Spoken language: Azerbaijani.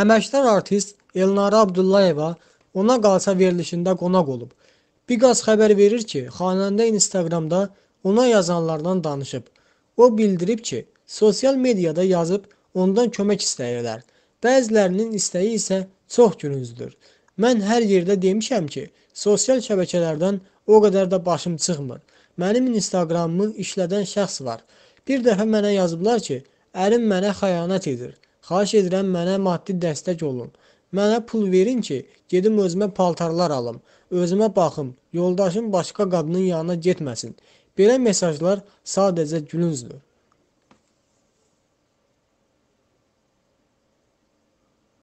Əməkdar artist Elnara Abdullayeva ona qalsa verilişində qonaq olub. Biqaz xəbər verir ki, xanəndə Instagramda ona yazanlardan danışıb. O bildirib ki, sosial mediada yazıb ondan kömək istəyirlər. Bəzilərinin istəyi isə çox gülüncdür. Mən hər yerdə demişəm ki, sosial şəbəkələrdən o qədər də başım çıxmır. Mənim Instagramımı işlədən şəxs var. Bir dəfə mənə yazıblar ki, ərim mənə xəyanət edir. Xahiş edirəm mənə maddi dəstək olun. Mənə pul verin ki, gedim özümə paltarlar alım, özümə baxım, yoldaşım başqa qadının yanına getməsin. Belə mesajlar sadəcə gülüncdür.